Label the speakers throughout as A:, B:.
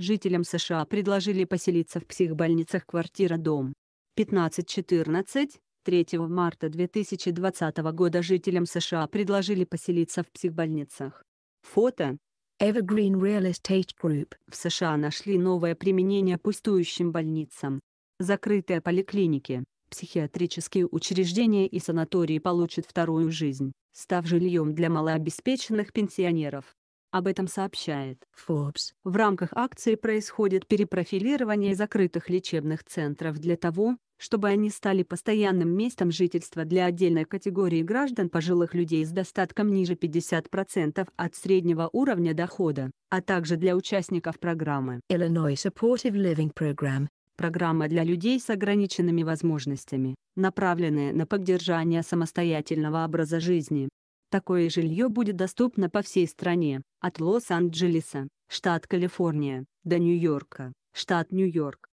A: Жителям США предложили поселиться в психбольницах «Квартира-дом». 15-14, 3 марта 2020 года жителям США предложили поселиться в психбольницах. Фото. Evergreen Real Estate Group. В США нашли новое применение пустующим больницам. Закрытые поликлиники, психиатрические учреждения и санатории получат вторую жизнь, став жильем для малообеспеченных пенсионеров. Об этом сообщает Forbes. В рамках акции происходит перепрофилирование закрытых лечебных центров для того, чтобы они стали постоянным местом жительства для отдельной категории граждан пожилых людей с достатком ниже 50% от среднего уровня дохода, а также для участников программы Illinois Supportive Living Program программа для людей с ограниченными возможностями, направленная на поддержание самостоятельного образа жизни, Такое жилье будет доступно по всей стране, от Лос-Анджелеса, штат Калифорния, до Нью-Йорка, штат Нью-Йорк.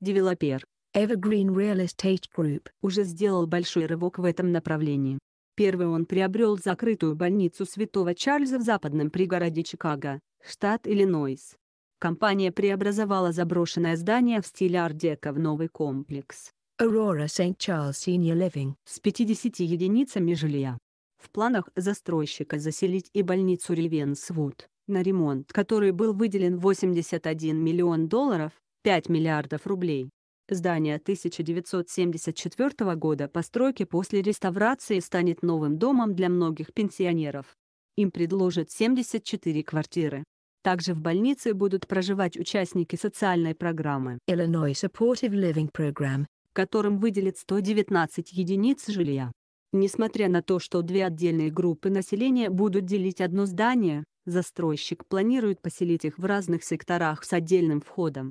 A: Девелопер Evergreen Real Estate Group уже сделал большой рывок в этом направлении. Первый он приобрел закрытую больницу Святого Чарльза в западном пригороде Чикаго, штат Иллинойс. Компания преобразовала заброшенное здание в стиле ардека в новый комплекс. Aurora St. Charles Senior Living с 50 единицами жилья. В планах застройщика заселить и больницу Ревенсвуд, на ремонт который был выделен 81 миллион долларов, 5 миллиардов рублей. Здание 1974 года постройки после реставрации станет новым домом для многих пенсионеров. Им предложат 74 квартиры. Также в больнице будут проживать участники социальной программы Illinois Supportive Living Program, которым выделят 119 единиц жилья. Несмотря на то, что две отдельные группы населения будут делить одно здание, застройщик планирует поселить их в разных секторах с отдельным входом.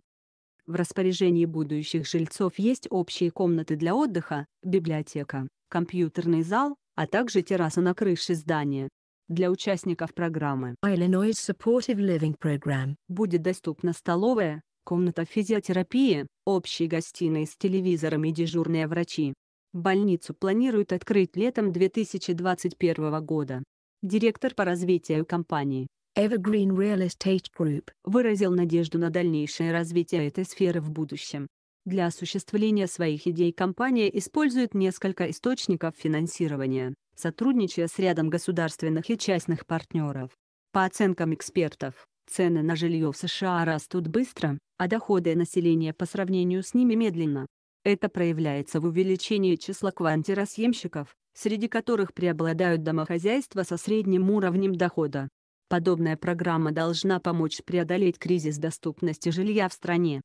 A: В распоряжении будущих жильцов есть общие комнаты для отдыха, библиотека, компьютерный зал, а также терраса на крыше здания. Для участников программы Illinois Supportive Living Program будет доступна столовая, комната физиотерапии, общие гостиные с телевизором и дежурные врачи. Больницу планируют открыть летом 2021 года. Директор по развитию компании Evergreen Real Estate Group выразил надежду на дальнейшее развитие этой сферы в будущем. Для осуществления своих идей компания использует несколько источников финансирования, сотрудничая с рядом государственных и частных партнеров. По оценкам экспертов, цены на жилье в США растут быстро, а доходы населения по сравнению с ними медленно. Это проявляется в увеличении числа квартиросъемщиков, среди которых преобладают домохозяйства со средним уровнем дохода. Подобная программа должна помочь преодолеть кризис доступности жилья в стране.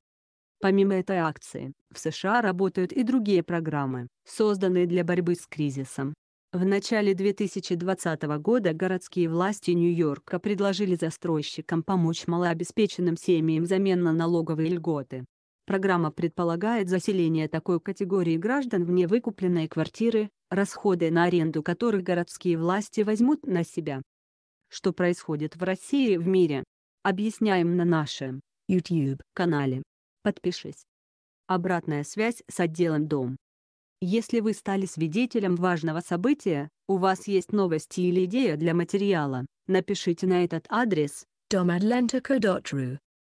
A: Помимо этой акции, в США работают и другие программы, созданные для борьбы с кризисом. В начале 2020 года городские власти Нью-Йорка предложили застройщикам помочь малообеспеченным семьям взамен на налоговые льготы. Программа предполагает заселение такой категории граждан в невыкупленные квартиры, расходы на аренду которых городские власти возьмут на себя. Что происходит в России и в мире? Объясняем на нашем YouTube-канале. Подпишись. Обратная связь с отделом «Дом». Если вы стали свидетелем важного события, у вас есть новости или идея для материала, напишите на этот адрес domadlentico.ru